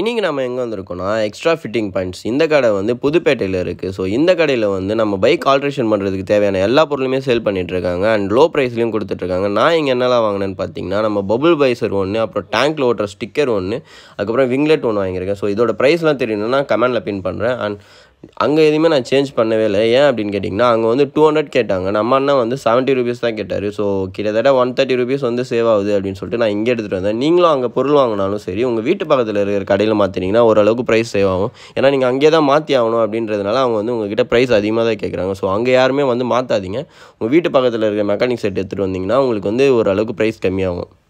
இன்றைக்கி நம்ம எங்கே வந்திருக்கோம்னா எக்ஸ்ட்ரா ஃபிட்டிங் பாயிண்ட்ஸ் இந்த கடை வந்து புதுப்பேட்டையில் இருக்குது ஸோ இந்த கடையில் வந்து நம்ம பைக் ஆல்ட்ரேஷன் பண்ணுறதுக்கு தேவையான எல்லா பொருளுமே சேல் பண்ணிகிட்ருக்காங்க அண்ட் லோ ப்ரைஸ்லையும் கொடுத்துட்ருக்காங்க நான் இங்கே என்னெல்லாம் வாங்கினேன்னு பார்த்தீங்கன்னா நம்ம பபுள் பைசர் ஒன்று அப்புறம் டேங்க்கில் ஓட்டுற ஸ்டிக்கர் ஒன்று அதுக்கப்புறம் விங்லெட் ஒன்று வாங்கியிருக்கேன் ஸோ இதோட ப்ரைஸ்லாம் தெரியணும்னா கமெண்டில் பின் பண்ணுறேன் அண்ட் அங்கே எதுவுமே நான் சேஞ்ச் பண்ணவே இல்லை ஏன் அப்படின்னு கேட்டிங்கன்னா அங்கே வந்து டூ ஹண்ட்ரட் கேட்டாங்க நம்ம அண்ணன் வந்து செவன்ட்டி ருபீஸ் தான் கேட்டார் ஸோ கிட்டத்தட்ட ஒன் தேர்ட்டி ருபீஸ் வந்து சேவ் ஆகுது அப்படின்னு சொல்லிட்டு நான் இங்கே எடுத்துகிட்டு வந்தேன் நீங்களும் அங்கே பொருள் வாங்கினாலும் சரி உங்கள் வீட்டு பக்கத்தில் இருக்கிற கடையில் மாற்றினீங்கன்னா ஓரளவுக்கு ப்ரைஸ் சேவ் ஆகும் ஏன்னா நீங்கள் அங்கே தான் மாற்றி ஆகணும் அப்படின்றதுனால அவங்க வந்து உங்ககிட்ட ப்ரைஸ் அதிகமாக தான் கேட்குறாங்க ஸோ அங்கே யாருமே வந்து மாற்றாதீங்க உங்கள் வீட்டு பக்கத்தில் இருக்கிற மெக்கானிக் செட் எடுத்துகிட்டு வந்தீங்கன்னா உங்களுக்கு வந்து ஓரளவுக்கு ப்ரைஸ் கம்மியாகும்